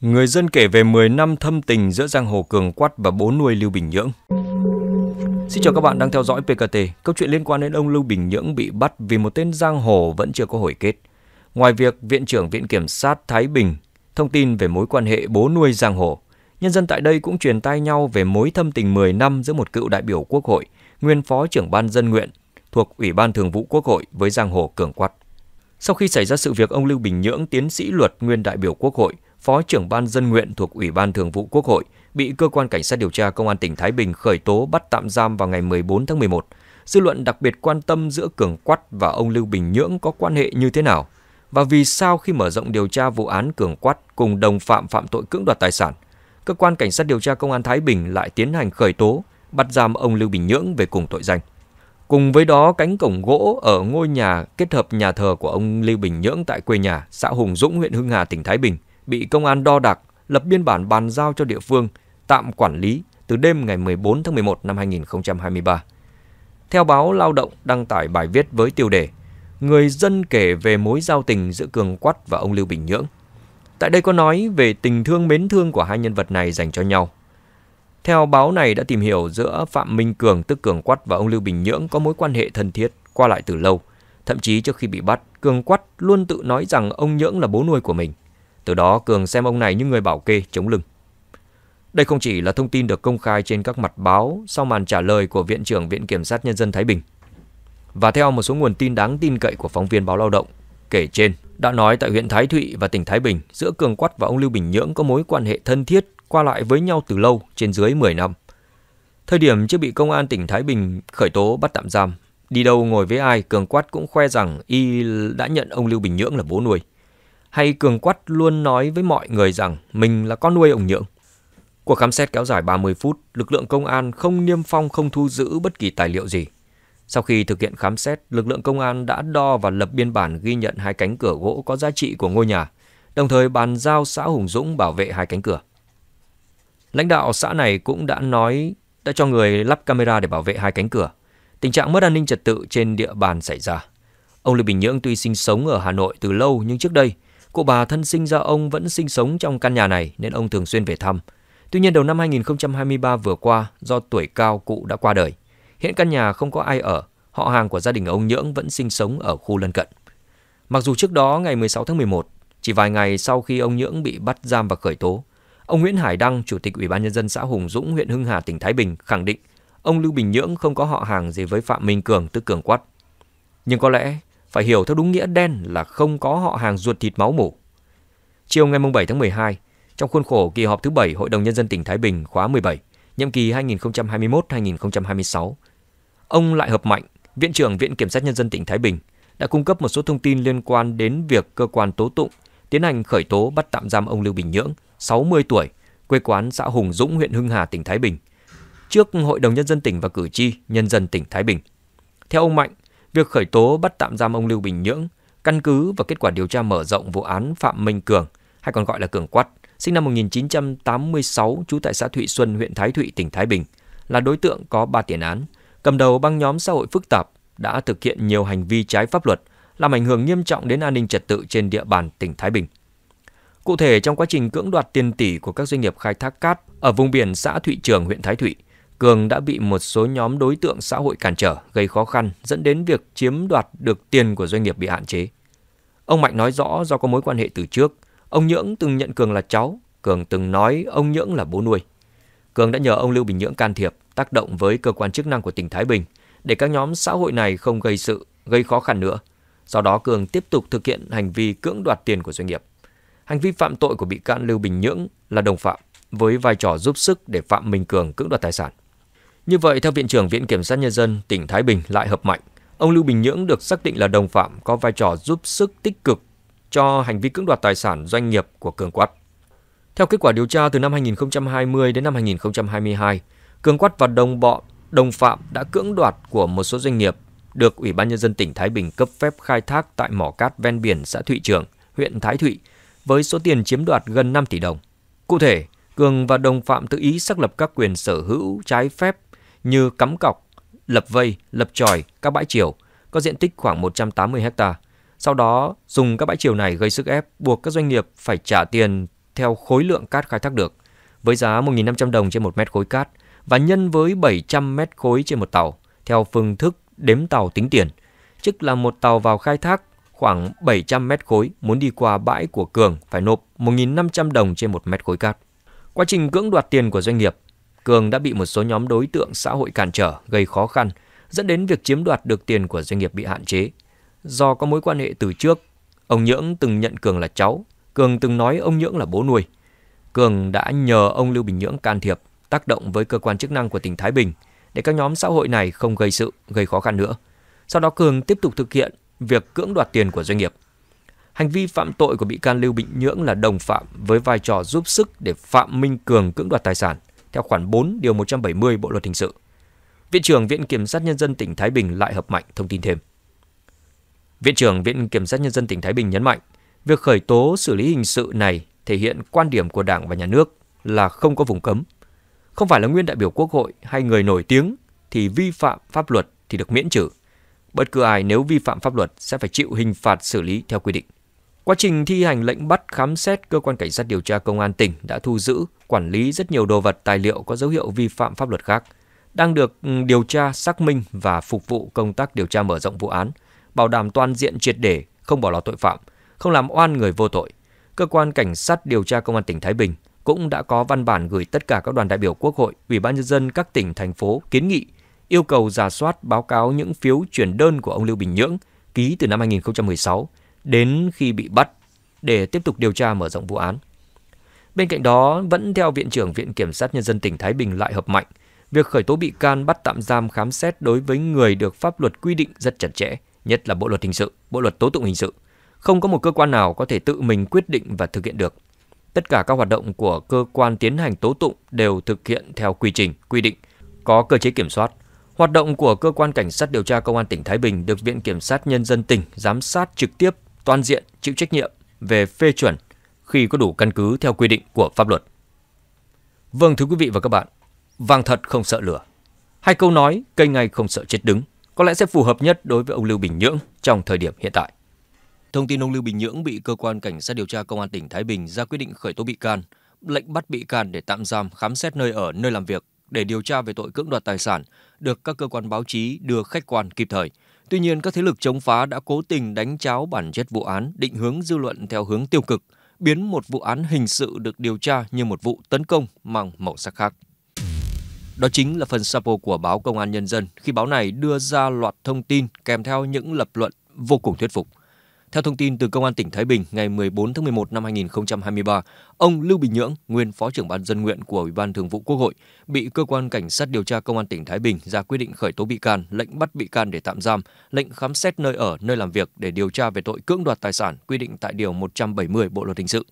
Người dân kể về 10 năm thâm tình giữa giang hồ Cường quát và bố nuôi Lưu Bình Nhưỡng. Xin chào các bạn đang theo dõi PKT. Câu chuyện liên quan đến ông Lưu Bình Nhưỡng bị bắt vì một tên giang hồ vẫn chưa có hồi kết. Ngoài việc Viện trưởng Viện Kiểm sát Thái Bình thông tin về mối quan hệ bố nuôi giang hồ, nhân dân tại đây cũng truyền tai nhau về mối thâm tình 10 năm giữa một cựu đại biểu Quốc hội, nguyên phó trưởng ban dân nguyện thuộc Ủy ban Thường vụ Quốc hội với giang hồ Cường quát. Sau khi xảy ra sự việc ông Lưu Bình Nhưỡng, tiến sĩ luật nguyên đại biểu Quốc hội, Phó trưởng ban dân nguyện thuộc Ủy ban Thường vụ Quốc hội, bị cơ quan cảnh sát điều tra công an tỉnh Thái Bình khởi tố bắt tạm giam vào ngày 14 tháng 11. Dư luận đặc biệt quan tâm giữa Cường Quắt và ông Lưu Bình Nhưỡng có quan hệ như thế nào và vì sao khi mở rộng điều tra vụ án Cường Quắt cùng đồng phạm phạm tội cưỡng đoạt tài sản, cơ quan cảnh sát điều tra công an Thái Bình lại tiến hành khởi tố bắt giam ông Lưu Bình Nhưỡng về cùng tội danh. Cùng với đó, cánh cổng gỗ ở ngôi nhà kết hợp nhà thờ của ông Lưu Bình Nhưỡng tại quê nhà, xã Hùng Dũng, huyện Hưng Hà, tỉnh Thái Bình – bị công an đo đạc, lập biên bản bàn giao cho địa phương tạm quản lý từ đêm ngày 14 tháng 11 năm 2023. Theo báo Lao động đăng tải bài viết với tiêu đề Người dân kể về mối giao tình giữa Cường Quắt và ông Lưu Bình Nhưỡng. Tại đây có nói về tình thương mến thương của hai nhân vật này dành cho nhau. Theo báo này đã tìm hiểu giữa Phạm Minh Cường tức Cường Quắt và ông Lưu Bình Nhưỡng có mối quan hệ thân thiết qua lại từ lâu. Thậm chí trước khi bị bắt, Cường Quắt luôn tự nói rằng ông Nhưỡng là bố nuôi của mình. Từ đó Cường xem ông này như người bảo kê, chống lưng. Đây không chỉ là thông tin được công khai trên các mặt báo sau màn trả lời của Viện trưởng Viện Kiểm sát Nhân dân Thái Bình. Và theo một số nguồn tin đáng tin cậy của phóng viên báo lao động, kể trên đã nói tại huyện Thái Thụy và tỉnh Thái Bình giữa Cường Quắt và ông Lưu Bình Nhưỡng có mối quan hệ thân thiết qua lại với nhau từ lâu trên dưới 10 năm. Thời điểm chưa bị công an tỉnh Thái Bình khởi tố bắt tạm giam, đi đâu ngồi với ai Cường quát cũng khoe rằng y đã nhận ông Lưu Bình Nhưỡng là bố nuôi hay Cường Quắt luôn nói với mọi người rằng mình là con nuôi ông Nhượng. Cuộc khám xét kéo dài 30 phút, lực lượng công an không niêm phong không thu giữ bất kỳ tài liệu gì. Sau khi thực hiện khám xét, lực lượng công an đã đo và lập biên bản ghi nhận hai cánh cửa gỗ có giá trị của ngôi nhà, đồng thời bàn giao xã Hùng Dũng bảo vệ hai cánh cửa. Lãnh đạo xã này cũng đã nói đã cho người lắp camera để bảo vệ hai cánh cửa. Tình trạng mất an ninh trật tự trên địa bàn xảy ra. Ông Lê Bình Nhưỡng tuy sinh sống ở Hà Nội từ lâu nhưng trước đây Cụ bà thân sinh ra ông vẫn sinh sống trong căn nhà này nên ông thường xuyên về thăm. Tuy nhiên đầu năm 2023 vừa qua, do tuổi cao cụ đã qua đời. Hiện căn nhà không có ai ở, họ hàng của gia đình ông Nhưỡng vẫn sinh sống ở khu lân cận. Mặc dù trước đó ngày 16 tháng 11, chỉ vài ngày sau khi ông Nhưỡng bị bắt giam và khởi tố, ông Nguyễn Hải Đăng, Chủ tịch Ủy ban Nhân dân xã Hùng Dũng, huyện Hưng Hà, tỉnh Thái Bình khẳng định ông Lưu Bình Nhưỡng không có họ hàng gì với Phạm Minh Cường, tức Cường Quắt. Nhưng có lẽ phải hiểu theo đúng nghĩa đen là không có họ hàng ruột thịt máu mủ. Chiều ngày 7 tháng 12, trong khuôn khổ kỳ họp thứ 7 Hội đồng Nhân dân tỉnh Thái Bình khóa 17, nhiệm kỳ 2021-2026, ông Lại Hợp Mạnh, Viện trưởng Viện Kiểm sát Nhân dân tỉnh Thái Bình, đã cung cấp một số thông tin liên quan đến việc cơ quan tố tụng tiến hành khởi tố bắt tạm giam ông Lưu Bình Nhưỡng, 60 tuổi, quê quán xã Hùng Dũng, huyện Hưng Hà, tỉnh Thái Bình, trước Hội đồng Nhân dân tỉnh và cử tri Nhân dân tỉnh Thái Bình. Theo ông Mạnh, Việc khởi tố bắt tạm giam ông Lưu Bình Nhưỡng căn cứ và kết quả điều tra mở rộng vụ án Phạm Minh Cường, hay còn gọi là Cường Quắt, sinh năm 1986, trú tại xã Thụy Xuân, huyện Thái Thụy, tỉnh Thái Bình, là đối tượng có 3 tiền án, cầm đầu băng nhóm xã hội phức tạp, đã thực hiện nhiều hành vi trái pháp luật, làm ảnh hưởng nghiêm trọng đến an ninh trật tự trên địa bàn tỉnh Thái Bình. Cụ thể, trong quá trình cưỡng đoạt tiền tỷ của các doanh nghiệp khai thác cát ở vùng biển xã Thụy Trường, huyện Thái Thụy, Cường đã bị một số nhóm đối tượng xã hội cản trở, gây khó khăn, dẫn đến việc chiếm đoạt được tiền của doanh nghiệp bị hạn chế. Ông Mạnh nói rõ do có mối quan hệ từ trước, ông Nhưỡng từng nhận Cường là cháu, Cường từng nói ông Nhưỡng là bố nuôi. Cường đã nhờ ông Lưu Bình Nhưỡng can thiệp, tác động với cơ quan chức năng của tỉnh Thái Bình để các nhóm xã hội này không gây sự, gây khó khăn nữa. Sau đó Cường tiếp tục thực hiện hành vi cưỡng đoạt tiền của doanh nghiệp. Hành vi phạm tội của bị can Lưu Bình Nhưỡng là đồng phạm với vai trò giúp sức để Phạm Minh Cường cưỡng đoạt tài sản. Như vậy, theo Viện trưởng Viện Kiểm sát Nhân dân tỉnh Thái Bình lại hợp mạnh, ông Lưu Bình Nhưỡng được xác định là đồng phạm có vai trò giúp sức tích cực cho hành vi cưỡng đoạt tài sản doanh nghiệp của Cường Quát. Theo kết quả điều tra từ năm 2020 đến năm 2022, Cường Quát và đồng bọn đồng phạm đã cưỡng đoạt của một số doanh nghiệp được Ủy ban Nhân dân tỉnh Thái Bình cấp phép khai thác tại mỏ cát ven biển xã Thụy Trường, huyện Thái Thụy, với số tiền chiếm đoạt gần 5 tỷ đồng. Cụ thể, Cường và đồng phạm tự ý xác lập các quyền sở hữu trái phép như cắm cọc, lập vây, lập tròi, các bãi chiều, có diện tích khoảng 180 ha. Sau đó dùng các bãi chiều này gây sức ép buộc các doanh nghiệp phải trả tiền theo khối lượng cát khai thác được với giá 1.500 đồng trên 1 mét khối cát và nhân với 700 mét khối trên một tàu theo phương thức đếm tàu tính tiền, Chức là một tàu vào khai thác khoảng 700 mét khối muốn đi qua bãi của Cường phải nộp 1.500 đồng trên 1 mét khối cát. Quá trình cưỡng đoạt tiền của doanh nghiệp, Cường đã bị một số nhóm đối tượng xã hội cản trở, gây khó khăn, dẫn đến việc chiếm đoạt được tiền của doanh nghiệp bị hạn chế. Do có mối quan hệ từ trước, ông Nhưỡng từng nhận Cường là cháu, Cường từng nói ông Nhưỡng là bố nuôi. Cường đã nhờ ông Lưu Bình Nhưỡng can thiệp, tác động với cơ quan chức năng của tỉnh Thái Bình để các nhóm xã hội này không gây sự, gây khó khăn nữa. Sau đó Cường tiếp tục thực hiện việc cưỡng đoạt tiền của doanh nghiệp. Hành vi phạm tội của bị can Lưu Bình Nhưỡng là đồng phạm với vai trò giúp sức để Phạm Minh Cường cưỡng đoạt tài sản – theo khoản 4 điều 170 Bộ luật hình sự. Viện trưởng Viện Kiểm sát nhân dân tỉnh Thái Bình lại hợp mạnh thông tin thêm. Viện trưởng Viện Kiểm sát nhân dân tỉnh Thái Bình nhấn mạnh, việc khởi tố xử lý hình sự này thể hiện quan điểm của Đảng và nhà nước là không có vùng cấm. Không phải là nguyên đại biểu Quốc hội hay người nổi tiếng thì vi phạm pháp luật thì được miễn trừ. Bất cứ ai nếu vi phạm pháp luật sẽ phải chịu hình phạt xử lý theo quy định. Quá trình thi hành lệnh bắt khám xét, cơ quan cảnh sát điều tra công an tỉnh đã thu giữ, quản lý rất nhiều đồ vật tài liệu có dấu hiệu vi phạm pháp luật khác, đang được ừ, điều tra xác minh và phục vụ công tác điều tra mở rộng vụ án, bảo đảm toàn diện triệt để, không bỏ lọt tội phạm, không làm oan người vô tội. Cơ quan cảnh sát điều tra công an tỉnh Thái Bình cũng đã có văn bản gửi tất cả các đoàn đại biểu Quốc hội, Ủy ban nhân dân các tỉnh thành phố kiến nghị yêu cầu giả soát báo cáo những phiếu chuyển đơn của ông Lưu Bình Nhưỡng ký từ năm 2016 đến khi bị bắt để tiếp tục điều tra mở rộng vụ án. Bên cạnh đó, vẫn theo Viện trưởng Viện Kiểm sát Nhân dân tỉnh Thái Bình lại hợp mạnh, việc khởi tố bị can bắt tạm giam khám xét đối với người được pháp luật quy định rất chặt chẽ, nhất là Bộ Luật Hình sự, Bộ Luật Tố tụng Hình sự. Không có một cơ quan nào có thể tự mình quyết định và thực hiện được. Tất cả các hoạt động của cơ quan tiến hành tố tụng đều thực hiện theo quy trình, quy định, có cơ chế kiểm soát. Hoạt động của cơ quan cảnh sát điều tra công an tỉnh Thái Bình được Viện Kiểm sát Nhân dân tỉnh giám sát trực tiếp toàn diện chịu trách nhiệm về phê chuẩn khi có đủ căn cứ theo quy định của pháp luật. Vâng thưa quý vị và các bạn, vàng thật không sợ lửa. Hai câu nói cây ngay không sợ chết đứng có lẽ sẽ phù hợp nhất đối với ông Lưu Bình Nhưỡng trong thời điểm hiện tại. Thông tin ông Lưu Bình Nhưỡng bị cơ quan cảnh sát điều tra công an tỉnh Thái Bình ra quyết định khởi tố bị can, lệnh bắt bị can để tạm giam, khám xét nơi ở, nơi làm việc để điều tra về tội cưỡng đoạt tài sản được các cơ quan báo chí đưa khách quan kịp thời – Tuy nhiên, các thế lực chống phá đã cố tình đánh cháo bản chất vụ án, định hướng dư luận theo hướng tiêu cực, biến một vụ án hình sự được điều tra như một vụ tấn công mang màu sắc khác. Đó chính là phần sapo của báo Công an Nhân dân khi báo này đưa ra loạt thông tin kèm theo những lập luận vô cùng thuyết phục – theo thông tin từ Công an tỉnh Thái Bình ngày 14 tháng 11 năm 2023, ông Lưu Bình Nhưỡng, nguyên Phó trưởng ban dân nguyện của Ủy ban Thường vụ Quốc hội, bị cơ quan cảnh sát điều tra Công an tỉnh Thái Bình ra quyết định khởi tố bị can, lệnh bắt bị can để tạm giam, lệnh khám xét nơi ở, nơi làm việc để điều tra về tội cưỡng đoạt tài sản quy định tại điều 170 Bộ luật hình sự.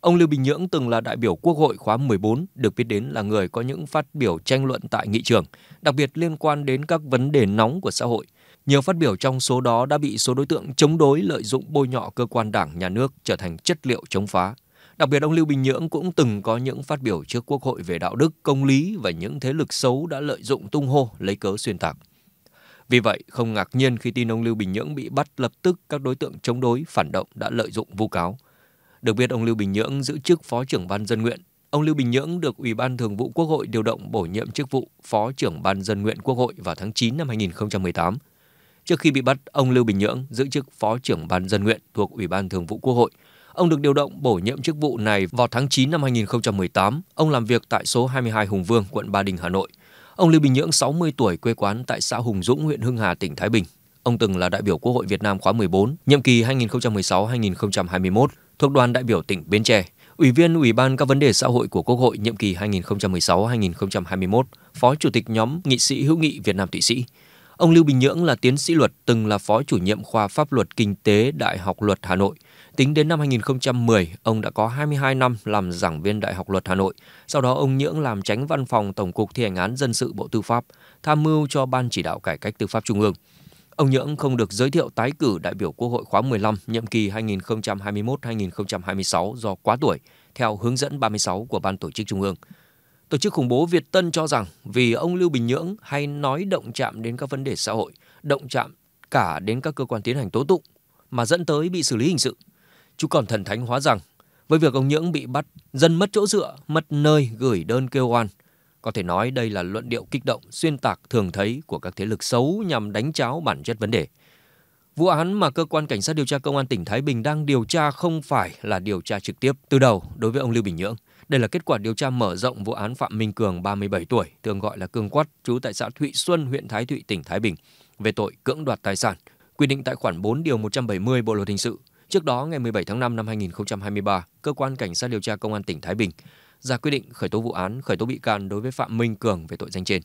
Ông Lưu Bình Nhưỡng từng là đại biểu Quốc hội khóa 14, được biết đến là người có những phát biểu tranh luận tại nghị trường, đặc biệt liên quan đến các vấn đề nóng của xã hội – nhiều phát biểu trong số đó đã bị số đối tượng chống đối lợi dụng bôi nhọ cơ quan đảng, nhà nước trở thành chất liệu chống phá. Đặc biệt ông Lưu Bình Nhưỡng cũng từng có những phát biểu trước Quốc hội về đạo đức, công lý và những thế lực xấu đã lợi dụng tung hô lấy cớ xuyên tạc. Vì vậy, không ngạc nhiên khi tin ông Lưu Bình Nhưỡng bị bắt lập tức các đối tượng chống đối phản động đã lợi dụng vu cáo. Được biết ông Lưu Bình Nhưỡng giữ chức Phó trưởng ban dân nguyện. Ông Lưu Bình Nhưỡng được Ủy ban Thường vụ Quốc hội điều động bổ nhiệm chức vụ Phó trưởng ban dân nguyện Quốc hội vào tháng 9 năm 2018. Trước khi bị bắt, ông Lưu Bình Nhưỡng giữ chức Phó trưởng ban dân nguyện thuộc Ủy ban Thường vụ Quốc hội. Ông được điều động bổ nhiệm chức vụ này vào tháng 9 năm 2018. Ông làm việc tại số 22 Hùng Vương, quận Ba Đình, Hà Nội. Ông Lưu Bình Nhưỡng 60 tuổi quê quán tại xã Hùng Dũng, huyện Hưng Hà, tỉnh Thái Bình. Ông từng là đại biểu Quốc hội Việt Nam khóa 14, nhiệm kỳ 2016-2021, thuộc đoàn đại biểu tỉnh Bến Tre. Ủy viên Ủy ban các vấn đề xã hội của Quốc hội nhiệm kỳ 2016-2021, Phó Chủ tịch nhóm nghị sĩ hữu nghị Việt Nam Thụy Sĩ. Ông Lưu Bình Nhưỡng là tiến sĩ luật, từng là phó chủ nhiệm khoa pháp luật kinh tế Đại học Luật Hà Nội. Tính đến năm 2010, ông đã có 22 năm làm giảng viên Đại học Luật Hà Nội. Sau đó ông Nhưỡng làm tránh văn phòng Tổng cục thi hành án dân sự Bộ Tư pháp, tham mưu cho Ban chỉ đạo cải cách tư pháp Trung ương. Ông Nhưỡng không được giới thiệu tái cử đại biểu Quốc hội khóa 15 nhiệm kỳ 2021-2026 do quá tuổi, theo hướng dẫn 36 của Ban tổ chức Trung ương. Tổ chức khủng bố Việt Tân cho rằng vì ông Lưu Bình Nhưỡng hay nói động chạm đến các vấn đề xã hội, động chạm cả đến các cơ quan tiến hành tố tụng mà dẫn tới bị xử lý hình sự. Chú còn thần thánh hóa rằng với việc ông Nhưỡng bị bắt, dân mất chỗ dựa, mất nơi gửi đơn kêu oan. Có thể nói đây là luận điệu kích động, xuyên tạc thường thấy của các thế lực xấu nhằm đánh cháo bản chất vấn đề. Vụ án mà cơ quan cảnh sát điều tra công an tỉnh Thái Bình đang điều tra không phải là điều tra trực tiếp từ đầu đối với ông Lưu Bình Nhưỡng. Đây là kết quả điều tra mở rộng vụ án Phạm Minh Cường 37 tuổi, thường gọi là cường Quát, trú tại xã Thụy Xuân, huyện Thái Thụy, tỉnh Thái Bình, về tội cưỡng đoạt tài sản, quy định tại khoản 4 điều 170 Bộ luật hình sự. Trước đó, ngày 17 tháng 5 năm 2023, cơ quan cảnh sát điều tra công an tỉnh Thái Bình ra quyết định khởi tố vụ án, khởi tố bị can đối với Phạm Minh Cường về tội danh trên.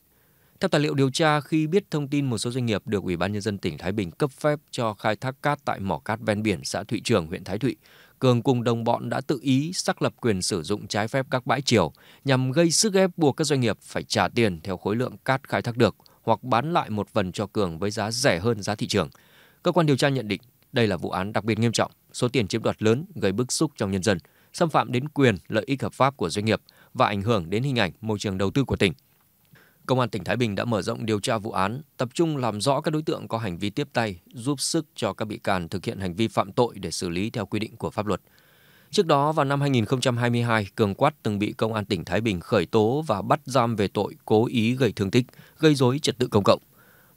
Theo tài liệu điều tra, khi biết thông tin một số doanh nghiệp được Ủy ban nhân dân tỉnh Thái Bình cấp phép cho khai thác cát tại mỏ cát ven biển xã Thụy Trường, huyện Thái Thụy, Cường cùng đồng bọn đã tự ý xác lập quyền sử dụng trái phép các bãi chiều nhằm gây sức ép buộc các doanh nghiệp phải trả tiền theo khối lượng cát khai thác được hoặc bán lại một phần cho Cường với giá rẻ hơn giá thị trường. Cơ quan điều tra nhận định đây là vụ án đặc biệt nghiêm trọng, số tiền chiếm đoạt lớn gây bức xúc trong nhân dân, xâm phạm đến quyền lợi ích hợp pháp của doanh nghiệp và ảnh hưởng đến hình ảnh môi trường đầu tư của tỉnh. Công an tỉnh Thái Bình đã mở rộng điều tra vụ án, tập trung làm rõ các đối tượng có hành vi tiếp tay, giúp sức cho các bị can thực hiện hành vi phạm tội để xử lý theo quy định của pháp luật. Trước đó vào năm 2022, Cường Quát từng bị công an tỉnh Thái Bình khởi tố và bắt giam về tội cố ý gây thương tích, gây dối trật tự công cộng.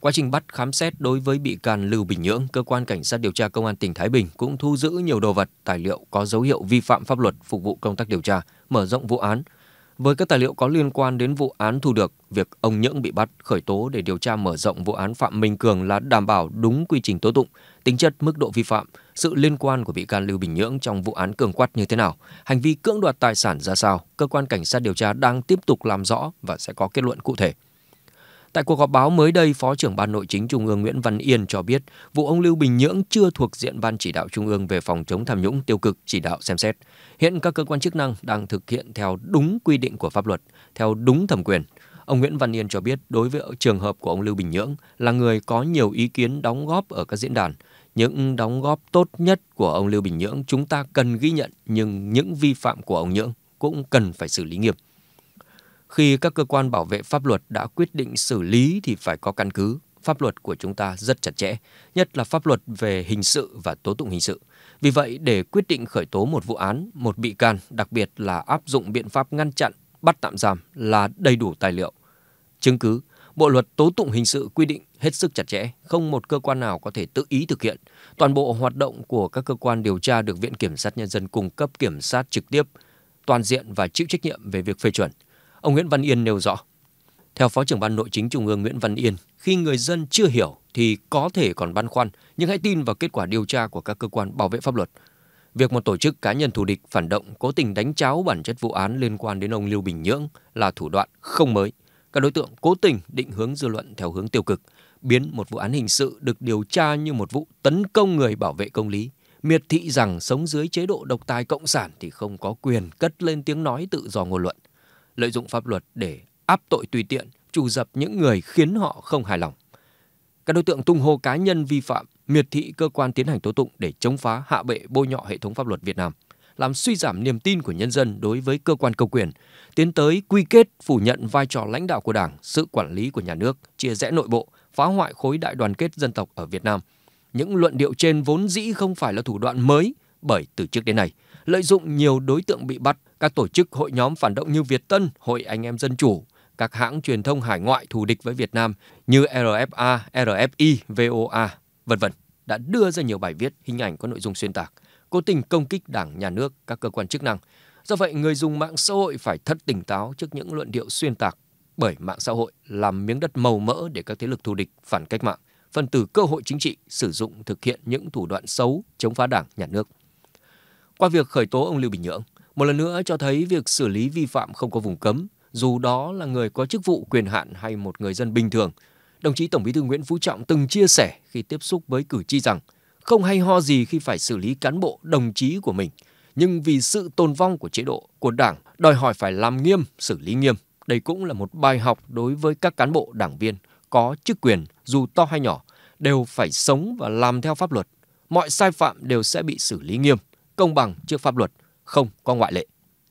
Quá trình bắt khám xét đối với bị can Lưu Bình Nhưỡng, cơ quan cảnh sát điều tra công an tỉnh Thái Bình cũng thu giữ nhiều đồ vật, tài liệu có dấu hiệu vi phạm pháp luật phục vụ công tác điều tra, mở rộng vụ án, với các tài liệu có liên quan đến vụ án thu được, việc ông Nhưỡng bị bắt khởi tố để điều tra mở rộng vụ án Phạm Minh Cường là đảm bảo đúng quy trình tố tụng, tính chất mức độ vi phạm, sự liên quan của bị can Lưu Bình Nhưỡng trong vụ án Cường quát như thế nào, hành vi cưỡng đoạt tài sản ra sao, cơ quan cảnh sát điều tra đang tiếp tục làm rõ và sẽ có kết luận cụ thể. Tại cuộc họp báo mới đây, Phó trưởng Ban Nội chính Trung ương Nguyễn Văn Yên cho biết, vụ ông Lưu Bình Nhưỡng chưa thuộc diện Ban chỉ đạo Trung ương về phòng chống tham nhũng tiêu cực chỉ đạo xem xét. Hiện các cơ quan chức năng đang thực hiện theo đúng quy định của pháp luật, theo đúng thẩm quyền. Ông Nguyễn Văn Yên cho biết đối với trường hợp của ông Lưu Bình Nhưỡng là người có nhiều ý kiến đóng góp ở các diễn đàn. Những đóng góp tốt nhất của ông Lưu Bình Nhưỡng chúng ta cần ghi nhận nhưng những vi phạm của ông Nhưỡng cũng cần phải xử lý nghiêm. Khi các cơ quan bảo vệ pháp luật đã quyết định xử lý thì phải có căn cứ. Pháp luật của chúng ta rất chặt chẽ, nhất là pháp luật về hình sự và tố tụng hình sự. Vì vậy, để quyết định khởi tố một vụ án, một bị can, đặc biệt là áp dụng biện pháp ngăn chặn, bắt tạm giam là đầy đủ tài liệu, chứng cứ. Bộ luật tố tụng hình sự quy định hết sức chặt chẽ, không một cơ quan nào có thể tự ý thực hiện. Toàn bộ hoạt động của các cơ quan điều tra được Viện Kiểm sát Nhân dân cung cấp kiểm sát trực tiếp, toàn diện và chịu trách nhiệm về việc phê chuẩn. Ông Nguyễn Văn Yên nêu rõ. Theo Phó trưởng Ban Nội chính Trung ương Nguyễn Văn Yên, khi người dân chưa hiểu thì có thể còn băn khoăn, nhưng hãy tin vào kết quả điều tra của các cơ quan bảo vệ pháp luật. Việc một tổ chức cá nhân thù địch phản động cố tình đánh cháo bản chất vụ án liên quan đến ông Lưu Bình Nhưỡng là thủ đoạn không mới. Các đối tượng cố tình định hướng dư luận theo hướng tiêu cực, biến một vụ án hình sự được điều tra như một vụ tấn công người bảo vệ công lý, miệt thị rằng sống dưới chế độ độc tài cộng sản thì không có quyền cất lên tiếng nói tự do ngôn luận lợi dụng pháp luật để áp tội tùy tiện, trù dập những người khiến họ không hài lòng. Các đối tượng tung hô cá nhân vi phạm, miệt thị cơ quan tiến hành tố tụng để chống phá hạ bệ bôi nhọ hệ thống pháp luật Việt Nam, làm suy giảm niềm tin của nhân dân đối với cơ quan công quyền, tiến tới quy kết phủ nhận vai trò lãnh đạo của Đảng, sự quản lý của nhà nước, chia rẽ nội bộ, phá hoại khối đại đoàn kết dân tộc ở Việt Nam. Những luận điệu trên vốn dĩ không phải là thủ đoạn mới bởi từ trước đến nay, lợi dụng nhiều đối tượng bị bắt các tổ chức hội nhóm phản động như Việt Tân, Hội Anh em Dân Chủ, các hãng truyền thông hải ngoại thù địch với Việt Nam như RFA, RFI, VOA, vân vân đã đưa ra nhiều bài viết, hình ảnh có nội dung xuyên tạc, cố tình công kích đảng, nhà nước, các cơ quan chức năng. Do vậy, người dùng mạng xã hội phải thật tỉnh táo trước những luận điệu xuyên tạc, bởi mạng xã hội làm miếng đất màu mỡ để các thế lực thù địch phản cách mạng, phần tử cơ hội chính trị sử dụng thực hiện những thủ đoạn xấu chống phá đảng, nhà nước. Qua việc khởi tố ông Lưu Bình Nhưỡng, một lần nữa cho thấy việc xử lý vi phạm không có vùng cấm, dù đó là người có chức vụ quyền hạn hay một người dân bình thường. Đồng chí Tổng Bí thư Nguyễn Phú Trọng từng chia sẻ khi tiếp xúc với cử tri rằng không hay ho gì khi phải xử lý cán bộ đồng chí của mình, nhưng vì sự tồn vong của chế độ, của Đảng đòi hỏi phải làm nghiêm, xử lý nghiêm. Đây cũng là một bài học đối với các cán bộ đảng viên có chức quyền dù to hay nhỏ đều phải sống và làm theo pháp luật. Mọi sai phạm đều sẽ bị xử lý nghiêm, công bằng trước pháp luật – không có ngoại lệ.